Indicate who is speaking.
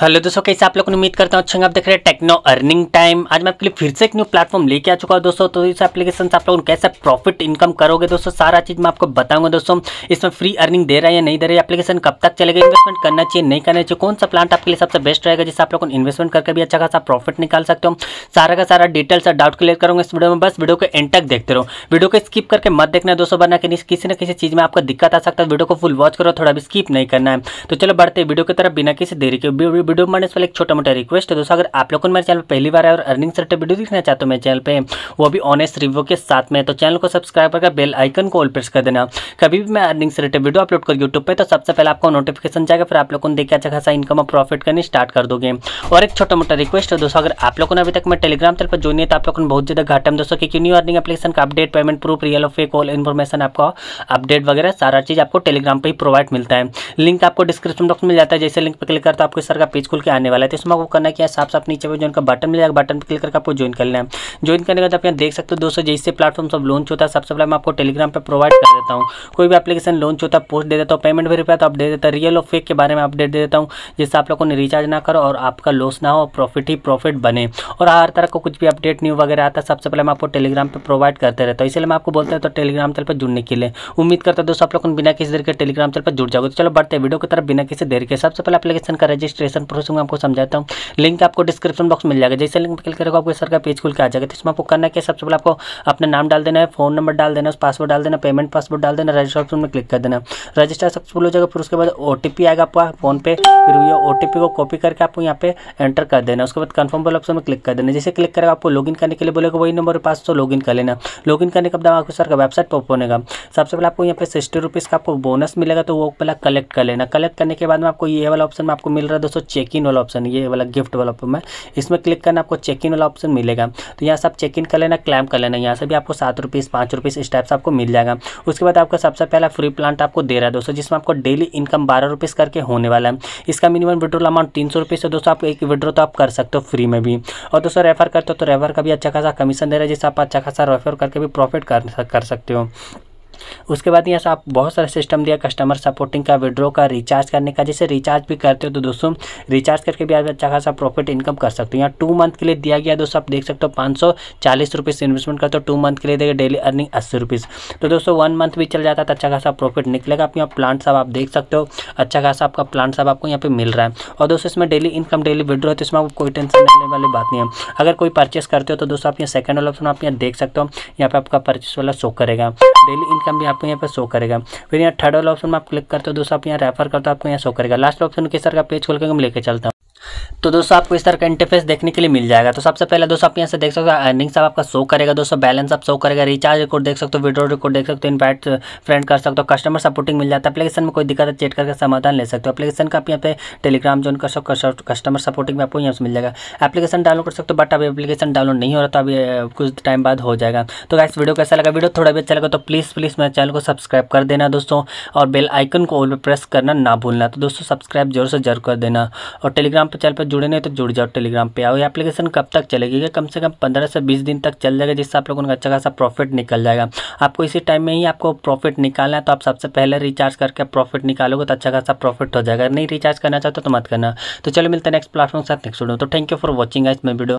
Speaker 1: hello दोस्तों कैसे आप लोगों को उम्मीद करता हूँ अच्छे आप देख रहे हैं टेक्नो अर्निंग टाइम आज मैं आपके लिए फिर से एक न्यू प्लेटफॉर्म लेके आ चुका हूँ दोस्तों तो इस एप्लीकेशन से आप लोग कैसे प्रॉफिट इनकम करोगे दोस्तों सारा चीज़ मैं आपको बताऊंगा दोस्तों इसमें फ्री अर्निंग दे रहा है या नहीं दे रहा है एप्लीकेशन कब तक चलेगा इन्वेस्टमेंट करना चाहिए नहीं करना चाहिए कौन सा प्लांट आपके लिए सबसे बेस्ट रहेगा जिससे आप लोग इन्वेस्टमेंट करके भी अच्छा खासा प्रॉफिट निकाल सकते हो सारा का सारा डिटेल्स और डाउट क्लियर करूँगा इस वीडियो में बस वीडियो को एंड तक देखते रहो वीडियो को स्किप करके मत देखना दोस्तों के किसी न किसी चीज़ में आपको दिक्कत आ सकता है वीडियो को फुल वॉच करो थोड़ा भी स्किप नहीं करना है तो चलो बढ़ते वीडियो की तरफ बिना किसी देरी के वीडियो बनाने से पहले एक छोटा मोटा रिक्वेस्ट है दोस्तों अगर आप लोगों को मेरे चैनल पर पहली बार आए और अर्निंग सेट वीडियो देखना चाहते हो मेरे चैनल पर वो भी ऑनेस्ट रिव्यू के साथ में तो चैनल को सब्सक्राइब करके बेल आइकन को ऑल प्रेस कर देना कभी भी मैं अर्निंग से वीडियो अपलोड करूँ यूट्यूब पर तो सबसे पहले आपको नोटिफिकेशन जाएगा फिर आप लोगों को देखिए अच्छा खासा इनकम और प्रॉफिट करनी स्टार्ट कर दोगे और एक छोटा मोटा रिक्वेस्ट है दोस्तों अगर आप लोगों ने अभी तक मैं टेलीग्राम चैनल पर ज्वाइन नहीं तो आप लोगों को बहुत ज्यादा घाटा है दोस्तों क्योंकि न्यू अर्निंग एप्लीकेशन का update payment proof real of fake all information आपको अपडेट वगैरह सारा चीज आपको टेलीग्राम पर ही प्रोवाइड मिलता है लिंक आपको डिस्क्रिप्शन बॉक्स में मिल जाता है जैसे लिंक पर क्लिक करता है आपको सर का पेज खुल के आने वाला है तो इसमें आपको करना क्या साफ साफ नीचे पर जो उनका बटन मिलेगा बटन पर क्लिक करके आपको ज्वाइन कर लेना है ज्वाइन करने के बाद आप यहाँ देख सकते हो दोस्तों जैसे प्लेटफॉर्म सब लॉन्च होता है सबसे पहले मैं आपको टेलीग्राम पर प्रोवाइड कर देता हूँ कोई भी एप्लीकेशन लॉन्च होता है पोस्ट दे देता हूँ पेमेंट भी रुपया तो आप दे देता रियल और फेक के बारे में अपडेट दे देता हूँ जिससे आप लोगों ने रिचार्ज ना करो और आपका लॉस ना हो प्रॉफिट ही प्रॉफिट बने और हर तरह का कुछ भी अपडेट न्यू वगैरह आता है सबसे पहले मैं आपको टेलीग्राम पर प्रोवाइड करते रहता हूँ इसलिए मैं आपको बोलता हूँ तो टेलीग्राम चल पर जुड़ने के लिए उम्मीद करता दोस्तों आप लोग बिना किसी देर के टेलीग्राम चल पर जुड़ जाओगे तो चलो बढ़ते वीडियो की तरफ बिना किसी देर के सबसे पहले एप्लीकेशन का रजिस्ट्रेशन प्रोसेस में आपको समझाता हूँ लिंक तो आपको डिस्क्रिप्शन बॉक्स मिल जाएगा जैसे लिंक पर क्लिक करेगा आपको सर का पेज खुल के आ जाएगा तो इसमें आपको करना क्या सबसे पहले आपको अपना नाम डाल देना है फोन नंबर डाल देना है पासवर्ड डाल देना पेमेंट पासवर्ड डाल देना ऑप्शन में क्लिक कर देना रजिस्टर सक्सेसफुल हो जाएगा फिर उसके बाद ओ आएगा आपका फोन पे फिर ये ओ को कॉपी करके आपको यहाँ पे एंटर कर देना उसके बाद कन्फर्म वाले ऑप्शन में क्लिक कर देना जैसे क्लिक करेगा आपको लॉगिन करने के लिए बोलेगा वही नंबर पास तो लॉगिन कर लेना लॉगिन करने के बाद आपको सर का वेबसाइट पर ओपन होगा सबसे पहले आपको यहाँ पे सिक्सटी रुपीज़ का आपको बोनस मिलेगा तो वो पहले कलेक्ट कर लेना कलेक्ट करने के बाद में आपको ये वाला ऑप्शन में आपको मिल रहा है दोस्तों चेक इन वाला ऑप्शन ये वाला गिफ्ट वाला ऑप्शन है इसमें क्लिक करना आपको चेक इन वाला ऑप्शन मिलेगा तो यहाँ से आप चेक इन कर लेना क्लैम कर लेना यहाँ से भी आपको सात रुपीज़ पाँच रुपीज़ से आपको मिल जाएगा उसके बाद आपका सबसे पहला फ्री प्लांट आपको दे रहा है दोस्तों जिसमें आपको डेली इनकम बारह रुपीज़ करके होने वाला है इसका मिनिमम विड्रोल अमाउंट तीन सौ रुपीज़ है दोस्तों आप एक विड्रो तो आप कर सकते हो फ्री में भी और दोस्तों रेफर करते हो तो रेफर का भी अच्छा खासा कमीशन दे रहा है जिससे आप अच्छा खासा रेफर करके भी प्रॉफिट कर सकते हो उसके बाद यहाँ से आप बहुत सारा सिस्टम दिया कस्टमर सपोर्टिंग का विड्रॉ का रिचार्ज करने का जैसे रिचार्ज भी करते हो तो दोस्तों रिचार्ज करके भी आप अच्छा खासा प्रॉफिट इनकम कर सकते हो यहाँ टू मंथ के लिए दिया गया दोस्तों आप देख सकते हो पाँच सौ चालीस रुपीज़ इन्वेस्टमेंट करते हो टू मंथ के लिए देगा डेली अर्निंग अस्सी रुपीज़ तो दोस्तों वन मंथ भी चल जाता है तो अच्छा खासा प्रॉफिट निकलेगा आपके यहाँ प्लांट साहब आप देख सकते हो अच्छा खासा आपका प्लांट साहब आपको यहाँ पर मिल रहा है और दोस्तों इसमें डेली इनकम डेली विड्रो है तो इसमें आपको कोई टेंशन लेने वाली बात नहीं है अगर कोई परचेस करते हो तो दोस्तों आप यहाँ सेकंड वाला ऑप्शन आप यहाँ देख सकते हो यहाँ पे आपका परचेस वाला शो करेगा डेली इनकम आइकन भी आपको यहाँ पर शो करेगा फिर यहाँ थर्ड वाला ऑप्शन में आप क्लिक करते हो दोस्तों आप यहाँ रेफर करते हो आपको यहाँ शो करेगा लास्ट ऑप्शन के सर का पेज खोल के हम लेके चलता हूँ तो दोस्तों आपको इस तरह का इंटरफेस देखने के लिए मिल जाएगा तो सबसे पहले दोस्तों आप यहाँ से देख सकते हो अर्निंग्स uh, आपका शो करेगा दोस्तों बैलेंस आप शो करेगा रिचार्ज रिकॉर्ड देख सकते हो विड्रो रिकॉर्ड देख सकते हो इनवाइट फ्रेंड uh, कर सकते हो कस्टमर सपोर्टिंग मिल जाता है अपलीकेशन में कोई दिक्कत है चेट करके समाधान ले सकते हो अपलीकेशन का आप यहाँ पे टेलीग्राम जॉइन कर सकते हो कस्टमर सपोर्टिंग में आपको यहाँ से मिल जाएगा एप्लीकेशन डाउनलोड कर सकते हो बट अभी एप्लीकेशन डाउनलोड नहीं हो रहा तो अभी uh, कुछ टाइम बाद हो जाएगा तो गाइस वीडियो कैसा लगा वीडियो थोड़ा भी अच्छा लगा तो प्लीज़ प्लीज़ मेरे चैनल को सब्सक्राइब कर देना दोस्तों और बेल आइकन को ऑल पर प्रेस करना ना भूलना तो दोस्तों सब्सक्राइब जरूर से जरूर कर देना और टेलीग्राम पर चैनल पर जुड़े नहीं तो जुड़ जाओ टेलीग्राम पे आओ ये एप्लीकेशन कब तक चलेगी कम से कम पंद्रह से बीस दिन तक चल जाएगा जिससे आप लोगों का अच्छा खासा प्रॉफिट निकल जाएगा आपको इसी टाइम में ही आपको प्रॉफिट निकालना है तो आप सबसे पहले रिचार्ज करके प्रॉफिट निकालोगे तो अच्छा खासा प्रॉफिट हो जाएगा नहीं रिचार्ज करना चाहते तो मत करना तो चलो मिलते हैं नेक्स्ट प्लेटफॉर्म के साथ नेक्स्ट वीडियो तो थैंक यू फॉर वॉचिंग आज मैं वीडियो